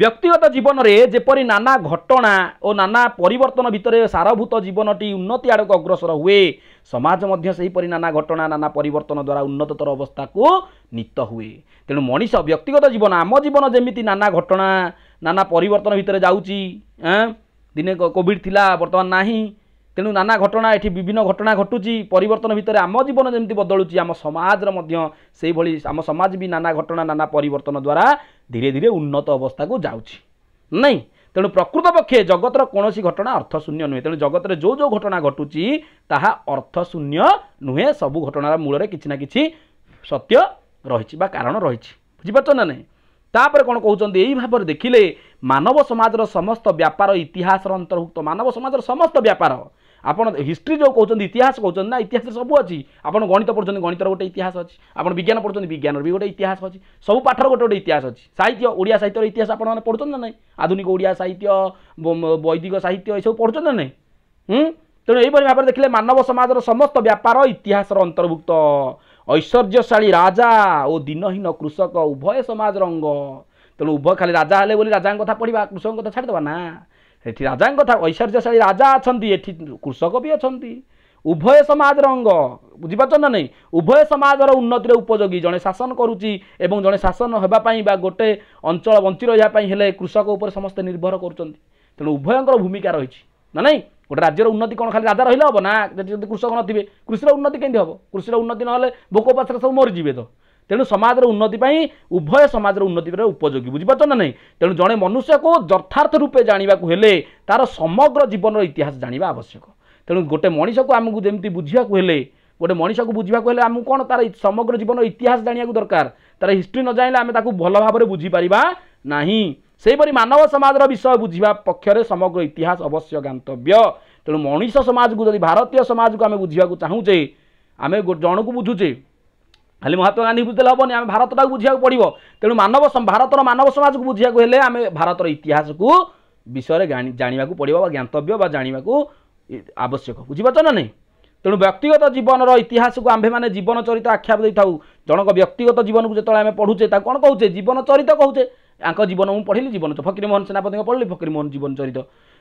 ବ୍ୟକ୍ତିଗତ ଜୀବନରେ ଯେପରି ନାନା ଘଟଣା ଓ ନାନା ପରିବର୍ତ୍ତନ ଭିତରେ ସାରଭୂତ ଜୀବନଟି ଉନ୍ନତି ଆଡ଼କୁ ଅଗ୍ରସର ହୁଏ ସମାଜ ମଧ୍ୟ ସେହିପରି ନାନା ଘଟଣା ନାନା ପରିବର୍ତ୍ତନ ଦ୍ୱାରା ଉନ୍ନତତର ଅବସ୍ଥାକୁ ନୀତ ହୁଏ ତେଣୁ ମଣିଷ ବ୍ୟକ୍ତିଗତ ଜୀବନ ଆମ ଜୀବନ ଯେମିତି ନାନା ଘଟଣା ନାନା ପରିବର୍ତ୍ତନ ଭିତରେ ଯାଉଛି ଦିନେ କୋଭିଡ଼ ଥିଲା ବର୍ତ୍ତମାନ ନାହିଁ ତେଣୁ ନାନା ଘଟଣା ଏଠି ବିଭିନ୍ନ ଘଟଣା ଘଟୁଛି ପରିବର୍ତ୍ତନ ଭିତରେ ଆମ ଜୀବନ ଯେମିତି ବଦଳୁଛି ଆମ ସମାଜର ମଧ୍ୟ ସେହିଭଳି ଆମ ସମାଜ ବି ନାନା ଘଟଣା ନାନା ପରିବର୍ତ୍ତନ ଦ୍ୱାରା ଧୀରେ ଧୀରେ ଉନ୍ନତ ଅବସ୍ଥାକୁ ଯାଉଛି ନାଇଁ ତେଣୁ ପ୍ରକୃତ ପକ୍ଷେ ଜଗତର କୌଣସି ଘଟଣା ଅର୍ଥଶୂନ୍ୟ ନୁହେଁ ତେଣୁ ଜଗତରେ ଯେଉଁ ଯେଉଁ ଘଟଣା ଘଟୁଛି ତାହା ଅର୍ଥଶୂନ୍ୟ ନୁହେଁ ସବୁ ଘଟଣାର ମୂଳରେ କିଛି ନା କିଛି ସତ୍ୟ ରହିଛି ବା କାରଣ ରହିଛି ବୁଝିପାରୁଛ ନା ନାହିଁ ତାପରେ କ'ଣ କହୁଛନ୍ତି ଏହି ଭାବରେ ଦେଖିଲେ ମାନବ ସମାଜର ସମସ୍ତ ବ୍ୟାପାର ଇତିହାସର ଅନ୍ତର୍ଭୁକ୍ତ ମାନବ ସମାଜର ସମସ୍ତ ବ୍ୟାପାର ଆପଣ ହିଷ୍ଟ୍ରି ଯେଉଁ କହୁଛନ୍ତି ଇତିହାସ କହୁଛନ୍ତି ନା ଇତିହାସରେ ସବୁ ଅଛି ଆପଣ ଗଣିତ ପଢ଼ୁଛନ୍ତି ଗଣିତର ଗୋଟେ ଇତିହାସ ଅଛି ଆପଣ ବିଜ୍ଞାନ ପଢ଼ୁଛନ୍ତି ବିଜ୍ଞାନର ବି ଗୋଟେ ଇତିହାସ ଅଛି ସବୁ ପାଠର ଗୋଟେ ଗୋଟେ ଇତିହାସ ଅଛି ସାହିତ୍ୟ ଓଡ଼ିଆ ସାହିତ୍ୟର ଇତିହାସ ଆପଣମାନେ ପଢ଼ୁଛନ୍ତି ନା ନାହିଁ ଆଧୁନିକ ଓଡ଼ିଆ ସାହିତ୍ୟ ବୈଦିକ ସାହିତ୍ୟ ଏସବୁ ପଢ଼ୁଛନ୍ତି ନା ନାହିଁ ତେଣୁ ଏହିପରି ଭାବରେ ଦେଖିଲେ ମାନବ ସମାଜର ସମସ୍ତ ବ୍ୟାପାର ଇତିହାସର ଅନ୍ତର୍ଭୁକ୍ତ ଐଶ୍ୱର୍ଯ୍ୟଶାଳୀ ରାଜା ଓ ଦିନହୀନ କୃଷକ ଉଭୟ ସମାଜର ଅଙ୍ଗ ତେଣୁ ଉଭୟ ଖାଲି ରାଜା ହେଲେ ବୋଲି ରାଜାଙ୍କ କଥା ପଢ଼ିବା କୃଷକଙ୍କ କଥା ଛାଡ଼ିଦେବା ନା ସେଠି ରାଜାଙ୍କ କଥା ଐଶ୍ୱର୍ଯ୍ୟଶାଳୀ ରାଜା ଅଛନ୍ତି ଏଠି କୃଷକ ବି ଅଛନ୍ତି ଉଭୟ ସମାଜର ଅଙ୍ଗ ବୁଝିପାରୁଛନ୍ତି ନା ନାହିଁ ଉଭୟ ସମାଜର ଉନ୍ନତିରେ ଉପଯୋଗୀ ଜଣେ ଶାସନ କରୁଛି ଏବଂ ଜଣେ ଶାସନ ହେବା ପାଇଁ ବା ଗୋଟେ ଅଞ୍ଚଳ ବଞ୍ଚି ରହିବା ପାଇଁ ହେଲେ କୃଷକ ଉପରେ ସମସ୍ତେ ନିର୍ଭର କରୁଛନ୍ତି ତେଣୁ ଉଭୟଙ୍କର ଭୂମିକା ରହିଛି ନା ନାହିଁ ଗୋଟେ ରାଜ୍ୟର ଉନ୍ନତି କ'ଣ ଖାଲି ରାଜା ରହିଲେ ହେବ ନା ଯଦି କୃଷକ ନଥିବେ କୃଷିର ଉନ୍ନତି କେମିତି ହେବ କୃଷିର ଉନ୍ନତି ନହେଲେ ଭୋକ ପାଶରେ ସବୁ ମରିଯିବେ ତ ତେଣୁ ସମାଜର ଉନ୍ନତି ପାଇଁ ଉଭୟ ସମାଜର ଉନ୍ନତି ପାଇଁ ଉପଯୋଗୀ ବୁଝିପାରୁଛ ନା ନାହିଁ ତେଣୁ ଜଣେ ମନୁଷ୍ୟକୁ ଯଥାର୍ଥ ରୂପେ ଜାଣିବାକୁ ହେଲେ ତା'ର ସମଗ୍ର ଜୀବନର ଇତିହାସ ଜାଣିବା ଆବଶ୍ୟକ ତେଣୁ ଗୋଟେ ମଣିଷକୁ ଆମକୁ ଯେମିତି ବୁଝିବାକୁ ହେଲେ ଗୋଟେ ମଣିଷକୁ ବୁଝିବାକୁ ହେଲେ ଆମକୁ କ'ଣ ତା'ର ସମଗ୍ର ଜୀବନର ଇତିହାସ ଜାଣିବାକୁ ଦରକାର ତା'ର ହିଷ୍ଟ୍ରି ନ ଜାଣିଲେ ଆମେ ତାକୁ ଭଲ ଭାବରେ ବୁଝିପାରିବା ନାହିଁ ସେହିପରି ମାନବ ସମାଜର ବିଷୟ ବୁଝିବା ପକ୍ଷରେ ସମଗ୍ର ଇତିହାସ ଅବଶ୍ୟ ଗାନ୍ତବ୍ୟ ତେଣୁ ମଣିଷ ସମାଜକୁ ଯଦି ଭାରତୀୟ ସମାଜକୁ ଆମେ ବୁଝିବାକୁ ଚାହୁଁଛେ ଆମେ ଜଣକୁ ବୁଝୁଛେ খালি মহাত্মা গান্ধী বুঝিদেলে হবনি আমি ভারতটাকে বুঝিବାକୁ পଡ଼ିବ ତେଣୁ ମାନବ ଭାରତର ମାନବ ସମାଜକୁ ବୁଝିବାକୁ ହେଲେ ଆମେ ଭାରତର ଇତିହାସକୁ ବିଷୟରେ ଜାଣିବାକୁ ପଡ଼ିବ ବା ଜ୍ଞାତବ୍ୟ ବା ଜାଣିବାକୁ ଆବଶ୍ୟକ ବୁଝିପାରୁଛ ନା ନାହିଁ ତେଣୁ ବ୍ୟକ୍ତିଗତ ଜୀବନର ଇତିହାସକୁ ଆମ୍ଭେମାନେ ଜୀବନ ଚରିତ ଆଖ୍ୟାପ ଦେଇଥାଉ ଜଣଙ୍କ ବ୍ୟକ୍ତିଗତ ଜୀବନକୁ ଯେତେବେଳେ ଆମେ ପଢ଼ୁଛେ ତାକୁ କ'ଣ କହୁଛେ ଜୀବନ ଚରିତ କହୁଛେ ତାଙ୍କ ଜୀବନ ମୁଁ ପଢ଼ିଲି ଜୀବନ ଫକୀରମୋହନ ସେନାପତିଙ୍କ ପଢ଼ିଲି ଫକୀରମୋହନ ଜୀବନ ଚରିତ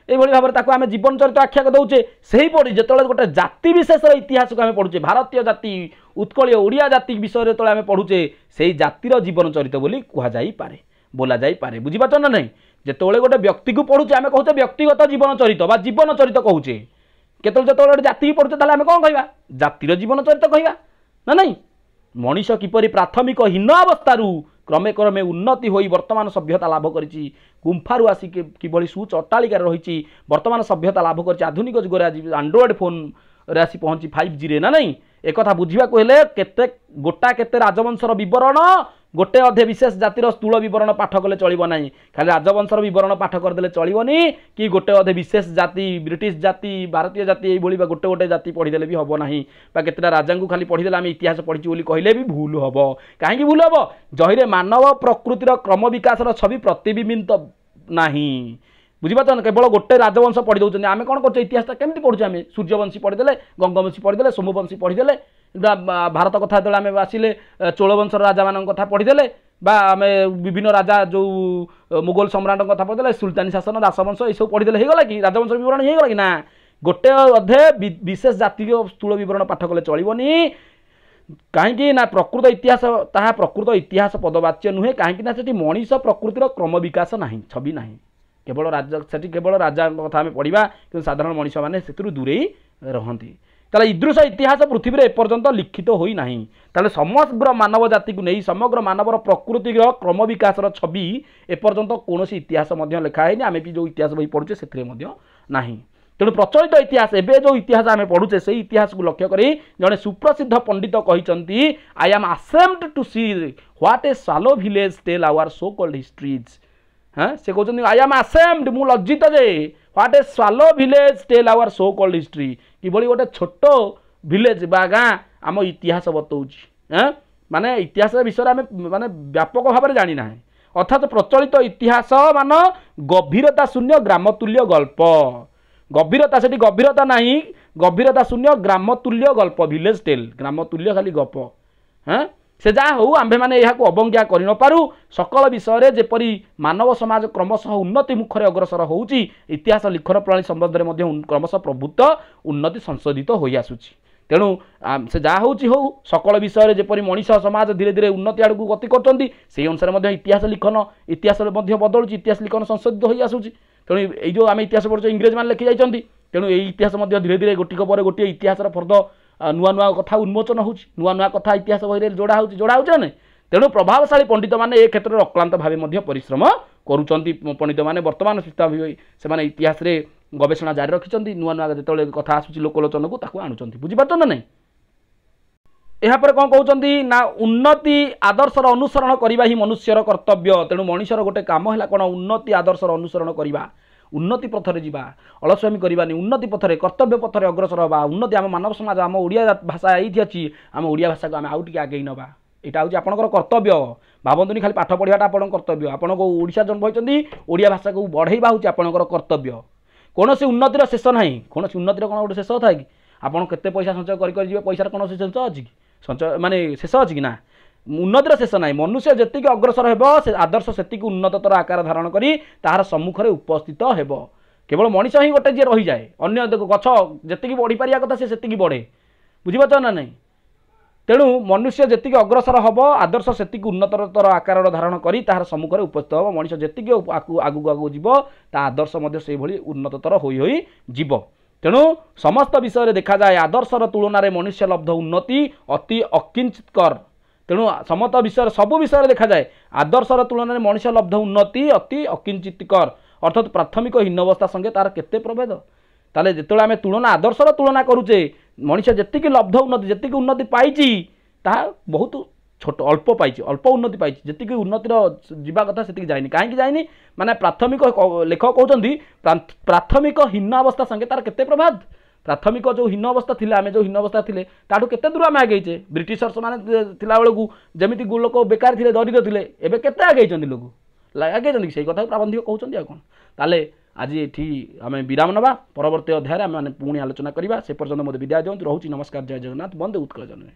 এইভাবে ভাবে তাকে আমি জীবন চরিত আখ্যাকে দেউছে সেইপরি যেতবে গোটে জাতি বিশেষর ইতিহাসক আমি পড়ুছে ভারতীয় জাতি উৎকলীয় ওড়িয়া জাতি বিষয়ে যেত আমি পড়ুছে সেই জাতির জীবন চরিত বলে কুহযাই পারে বোলা যাই পারে বুঝিপারছ না নাই যেতবে গোটে ব্যক্তিকে পড়ুছে আমি কৌছে ব্যক্তিগত জীবন চরিত বা জীবন চরিত কৌছে কেতবে যেতবে গোটে জাতিকে পড়ুছে তাহলে আমি কম কহা জাতির জীবন চরিত কহা না নাই ମଣିଷ କିପରି ପ୍ରାଥମିକ ହୀନ ଅବସ୍ଥାରୁ ক্রমে ক্রমে উন্নতি হয়ে বর্তমান সভ্যতা লাভ করেছি গুম্ফারু আসি কিভাবে সুচ অট্টাড়িকার রয়েছে বর্তমান সভ্যতা লাভ করেছে আধুনিক যুগরে আজ আন্ড্রয়েড ফোনরে আসি পৌঁছি ফাইভ জিরে না নাই একথা বুঝবাকে হলে কেতে গোটা কেতে রাজবংশর বরণ ଗୋଟେ ଅଧେ ବିଶେଷ ଜାତିର ସ୍ଥୂଳ ବିବରଣ ପାଠ କଲେ ଚଳିବ ନାହିଁ ଖାଲି ରାଜବଂଶର ବିବରଣ ପାଠ କରିଦେଲେ ଚଳିବନି କି ଗୋଟେ ଅଧେ ବିଶେଷ ଜାତି ବ୍ରିଟିଶ ଜାତି ଭାରତୀୟ ଜାତି ଏଇଭଳି ବା ଗୋଟେ ଗୋଟେ ଜାତି ପଢ଼ିଦେଲେ ବି ହେବ ନାହିଁ ବା କେତେଟା ରାଜାଙ୍କୁ ଖାଲି ପଢ଼ିଦେଲେ ଆମେ ଇତିହାସ ପଢ଼ିଛୁ ବୋଲି କହିଲେ ବି ଭୁଲ ହେବ କାହିଁକି ଭୁଲ ହେବ ଜହିରେ ମାନବ ପ୍ରକୃତିର କ୍ରମ ବିକାଶର ଛବି ପ୍ରତିବିମ୍ବିତ ନାହିଁ ବୁଝିପାରୁଛ କେବଳ ଗୋଟେ ରାଜବଂଶ ପଢ଼ି ଦେଉଛନ୍ତି ଆମେ କ'ଣ କରୁଛୁ ଇତିହାସଟା କେମିତି ପଢ଼ୁଛୁ ଆମେ ସୂର୍ଯ୍ୟବଂଶୀ ପଢ଼ିଦେଲେ ଗଙ୍ଗବଂଶୀ ପଢ଼ିଦେଲେ ସୋମବଂଶୀ ପଢ଼ିଦେଲେ ଭାରତ କଥା ଯେତେବେଳେ ଆମେ ଆସିଲେ ଚୋଳବଂଶର ରାଜାମାନଙ୍କ କଥା ପଢ଼ିଦେଲେ বা ଆମେ বিভিন্ন ରାଜା ଯେଉଁ ମୁଗଲ ସମ୍ରାଟଙ୍କ କଥା ପଢ଼ିଦେଲେ ସୁଲତାନୀ ଶାସନ ଦାସବଂଶ ଏସବୁ ପଢ଼ିଦେଲେ ହେଇଗଲା କି ରାଜବଂଶ ବିବରଣୀ ହେଇଗଲା କି ନା ଗୋଟେ ଅଧେ ବିଶେଷ ଜାତୀୟ ସ୍ଥୂଳ ବିବରଣ ପାଠ କଲେ ଚଳିବନି କାହିଁକି ନା ପ୍ରକୃତ ଇତିହାସ ତାହା ପ୍ରକୃତ ଇତିହାସ ପଦବାଚ୍ୟ ନୁହେଁ କାହିଁକି ନା ସେଠି ମଣିଷ ପ୍ରକୃତିର କ୍ରମ ବିକାଶ ନାହିଁ ଛବି ନାହିଁ କେବଳ ରାଜା ସେଠି କେବଳ ରାଜାଙ୍କ କଥା ଆମେ ପଢ଼ିବା କିନ୍ତୁ ସାଧାରଣ ମଣିଷମାନେ ସେଥିରୁ ଦୂରେଇ ରହନ୍ତି ତାହେଲେ ଇଦୃଶ ଇତିହାସ ପୃଥିବୀରେ ଏପର୍ଯ୍ୟନ୍ତ ଲିଖିତ ହୋଇନାହିଁ ତାହେଲେ ସମଗ୍ର ମାନବ ଜାତିକୁ ନେଇ ସମଗ୍ର ମାନବର ପ୍ରକୃତିର କ୍ରମବିକାଶର ଛବି ଏପର୍ଯ୍ୟନ୍ତ କୌଣସି ଇତିହାସ ମଧ୍ୟ ଲେଖା ହେଇନି ଆମେ ବି ଯେଉଁ ଇତିହାସ ବହି ପଢ଼ୁଛେ ସେଥିରେ ମଧ୍ୟ ନାହିଁ ତେଣୁ ପ୍ରଚଳିତ ଇତିହାସ ଏବେ ଯେଉଁ ଇତିହାସ ଆମେ ପଢ଼ୁଛେ ସେଇ ଇତିହାସକୁ ଲକ୍ଷ୍ୟ କରି ଜଣେ ସୁପ୍ରସିଦ୍ଧ ପଣ୍ଡିତ କହିଛନ୍ତି I am ashamed to see what a shallow village tale our so called histories হ্যাঁ সে কৌন আই আম আসেমড মু লজ্জিত যে what a shallow village tale our so called history କିଭଳି ଗୋଟେ ଛୋଟ ଭିଲେଜ୍ ବା ଗାଁ ଆମ ଇତିହାସ ବତଉଛି ମାନେ ଇତିହାସ ବିଷୟରେ ଆମେ ମାନେ ବ୍ୟାପକ ଭାବରେ ଜାଣିନାହିଁ ଅର୍ଥାତ୍ ପ୍ରଚଳିତ ଇତିହାସ ମାନ ଗଭୀରତା ଶୂନ୍ୟ ଗ୍ରାମତୁଲ୍ୟ ଗଳ୍ପ ଗଭୀରତା ସେଠି ଗଭୀରତା ନାହିଁ ଗଭୀରତା ଶୂନ୍ୟ ଗ୍ରାମତୁଲ୍ୟ ଗଳ୍ପ ଭିଲେଜ୍ ଟେଲ୍ ଗ୍ରାମତୁଲ୍ୟ ଖାଲି ଗପ ହଁ ସେ ଯାହା ହେଉ ଆମ୍ଭେମାନେ ଏହାକୁ ଅବଜ୍ଞା କରିନପାରୁ ସକଳ ବିଷୟରେ ଯେପରି ମାନବ ସମାଜ କ୍ରମଶଃ ଉନ୍ନତି ମୁଖରେ ଅଗ୍ରସର ହେଉଛି ଇତିହାସ ଲିଖନ ପ୍ରଣାଳୀ ସମ୍ବନ୍ଧରେ ମଧ୍ୟ କ୍ରମଶଃ ପ୍ରଭୁତ ଉନ୍ନତି ସଂଶୋଧିତ ହୋଇଆସୁଛି ତେଣୁ ସେ ଯାହା ହେଉଛି ହେଉ ସକଳ ବିଷୟରେ ଯେପରି ମଣିଷ ସମାଜ ଧୀରେ ଧୀରେ ଉନ୍ନତି ଆଡ଼କୁ ଗତି କରୁଛନ୍ତି ସେହି ଅନୁସାରେ ମଧ୍ୟ ଇତିହାସ ଲିଖନ ଇତିହାସରେ ମଧ୍ୟ ବଦଳୁଛି ଇତିହାସ ଲିଖନ ସଂଶୋଧିତ ହୋଇଆସୁଛି ତେଣୁ ଏଇ ଯେଉଁ ଆମେ ଇତିହାସ ପଢ଼ୁଛେ ଇଂରେଜମାନେ ଲେଖିଯାଇଛନ୍ତି ତେଣୁ ଏଇ ଇତିହାସ ମଧ୍ୟ ଧୀରେ ଧୀରେ ଗୋଟିକ ପରେ ଗୋଟିଏ ଇତିହାସର ଫର୍ଦ୍ଦ ନୂଆ ନୂଆ କଥା ଉନ୍ମୋଚନ ହେଉଛି ନୂଆ ନୂଆ କଥା ଇତିହାସ ବହିରେ ଯୋଡ଼ା ହେଉଛି ଯୋଡ଼ା ହେଉଛି ନା ତେଣୁ ପ୍ରଭାବଶାଳୀ ପଣ୍ଡିତମାନେ ଏ କ୍ଷେତ୍ରରେ ଅକ୍ଲାନ୍ତ ଭାବେ ମଧ୍ୟ ପରିଶ୍ରମ କରୁଛନ୍ତି ପଣ୍ଡିତମାନେ ବର୍ତ୍ତମାନ ସେମାନେ ଇତିହାସରେ ଗବେଷଣା ଜାରି ରଖିଛନ୍ତି ନୂଆ ନୂଆ ଯେତେବେଳେ କଥା ଆସୁଛି ଲୋକଲୋଚନକୁ ତାକୁ ଆଣୁଛନ୍ତି ବୁଝିପାରୁଛନ୍ତି ନା ନାହିଁ ଏହାପରେ କ'ଣ କହୁଛନ୍ତି ନା ଉନ୍ନତି ଆଦର୍ଶର ଅନୁସରଣ କରିବା ହିଁ ମନୁଷ୍ୟର କର୍ତ୍ତବ୍ୟ ତେଣୁ ମଣିଷର ଗୋଟେ କାମ ହେଲା କ'ଣ ଉନ୍ନତି ଆଦର୍ଶର ଅନୁସରଣ କରିବା ଉନ୍ନତି ପଥରେ ଯିବା ଅଳସ୍ୱାମୀ କରିବାନି ଉନ୍ନତି ପଥରେ କର୍ତ୍ତବ୍ୟ ପଥରେ ଅଗ୍ରସର ହେବା ଉନ୍ନତି ଆମ ମାନବ ସମାଜ ଆମ ଓଡ଼ିଆ ଭାଷା ଏଇଠି ଅଛି ଆମ ଓଡ଼ିଆ ଭାଷାକୁ ଆମେ ଆଉ ଟିକେ ଆଗେଇ ନେବା ଏଇଟା ହେଉଛି ଆପଣଙ୍କର କର୍ତ୍ତବ୍ୟ ଭାବନ୍ତୁନି ଖାଲି ପାଠ ପଢ଼ିବାଟା ଆପଣଙ୍କ କର୍ତ୍ତବ୍ୟ ଆପଣଙ୍କ ଓଡ଼ିଶା ଜନ୍ମ ହୋଇଛନ୍ତି ଓଡ଼ିଆ ଭାଷାକୁ ବଢ଼େଇବା ହେଉଛି ଆପଣଙ୍କର କର୍ତ୍ତବ୍ୟ କୌଣସି ଉନ୍ନତିର ଶେଷ ନାହିଁ କୌଣସି ଉନ୍ନତିର କ'ଣ ଗୋଟେ ଶେଷ ଥାଏ କି ଆପଣ କେତେ ପଇସା ସଞ୍ଚୟ କରି ଯିବେ ପଇସାର କୌଣସି ଶେଷ ଅଛି କି ସଞ୍ଚୟ ମାନେ ଶେଷ ଅଛି କି ନା ଉନ୍ନତିର ଶେଷ ନାହିଁ ମନୁଷ୍ୟ ଯେତିକି ଅଗ୍ରସର ହେବ ସେ ଆଦର୍ଶ ସେତିକି ଉନ୍ନତତର ଆକାର ଧାରଣ କରି ତାହାର ସମ୍ମୁଖରେ ଉପସ୍ଥିତ ହେବ କେବଳ ମଣିଷ ହିଁ ଗୋଟେ ଯିଏ ରହିଯାଏ ଅନ୍ୟ ଦେଖ ଗଛ ଯେତିକି ବଢ଼ିପାରିବା କଥା ସେ ସେତିକି ବଢ଼େ ବୁଝିପାରୁଛ ନା ନାହିଁ ତେଣୁ ମନୁଷ୍ୟ ଯେତିକି ଅଗ୍ରସର ହେବ ଆଦର୍ଶ ସେତିକି ଉନ୍ନତତର ଆକାରର ଧାରଣ କରି ତାହାର ସମ୍ମୁଖରେ ଉପସ୍ଥିତ ହେବ ମଣିଷ ଯେତିକି ଆଗକୁ ଆଗକୁ ଯିବ ତା ଆଦର୍ଶ ମଧ୍ୟ ସେହିଭଳି ଉନ୍ନତତର ହୋଇ ହୋଇ ଯିବ ତେଣୁ ସମସ୍ତ ବିଷୟରେ ଦେଖାଯାଏ ଆଦର୍ଶର ତୁଳନାରେ ମନୁଷ୍ୟ ଲବ୍ଧ ଉନ୍ନତି ଅତି ଅକିଞ୍ଚିତକର ତେଣୁ ସମତ ବିଷୟରେ ସବୁ ବିଷୟରେ ଦେଖାଯାଏ ଆଦର୍ଶର ତୁଳନାରେ ମଣିଷ ଲବ୍ଧ ଉନ୍ନତି ଅତି ଅକିଞ୍ଚିତକର ଅର୍ଥାତ୍ ପ୍ରାଥମିକ ହୀନବସ୍ଥା ସଙ୍ଗେ ତା'ର କେତେ ପ୍ରଭେଦ ତାହେଲେ ଯେତେବେଳେ ଆମେ ତୁଳନା ଆଦର୍ଶର ତୁଳନା କରୁଛେ ମଣିଷ ଯେତିକି ଲବ୍ଧ ଉନ୍ନତି ଯେତିକି ଉନ୍ନତି ପାଇଛି ତାହା ବହୁତ ଛୋଟ ଅଳ୍ପ ପାଇଛି ଅଳ୍ପ ଉନ୍ନତି ପାଇଛି ଯେତିକି ଉନ୍ନତିର ଯିବା କଥା ସେତିକି ଯାଇନି କାହିଁକି ଯାଇନି ମାନେ ପ୍ରାଥମିକ ଲେଖକ କହୁଛନ୍ତି ପ୍ରାଥମିକ ହୀନ ଅବସ୍ଥା ସଙ୍ଗେ ତାର କେତେ প্রভাব ପ୍ରାଥମିକ ଯେଉଁ ହୀନ ଅବସ୍ଥା ଥିଲା ଆମେ ଯେଉଁ ହୀନ ଅବସ୍ଥା ଥିଲେ ତାଠୁ କେତେ ଦୂର ଆମେ ଆଗେଇଛେ ବ୍ରିଟିଶର୍ସ ମାନେ ଥିଲାବେଳକୁ ଯେମିତି ଲୋକ ବେକାର ଥିଲେ ଦରିଦ୍ର ଥିଲେ ଏବେ କେତେ ଆଗେଇଛନ୍ତି ଲୋକ ଆଗେଇଛନ୍ତି ସେଇ କଥାକୁ ପ୍ରାବନ୍ଧିକ କହୁଛନ୍ତି ଆଉ କ'ଣ ତାହେଲେ ଆଜି ଏଠି ଆମେ ବିରାମ ନେବା ପରବର୍ତ୍ତୀ ଅଧ୍ୟାୟରେ ଆମେ ପୁଣି ଆଲୋଚନା କରିବା ସେ ପର୍ଯ୍ୟନ୍ତ ମୋତେ ବିଦାୟ ଦିଅନ୍ତୁ ରହୁଛି ନମସ୍କାର ଜୟ ଜଗନ୍ନାଥ ବନ୍ଦେ ଉତ୍କଳ ଜନନୀ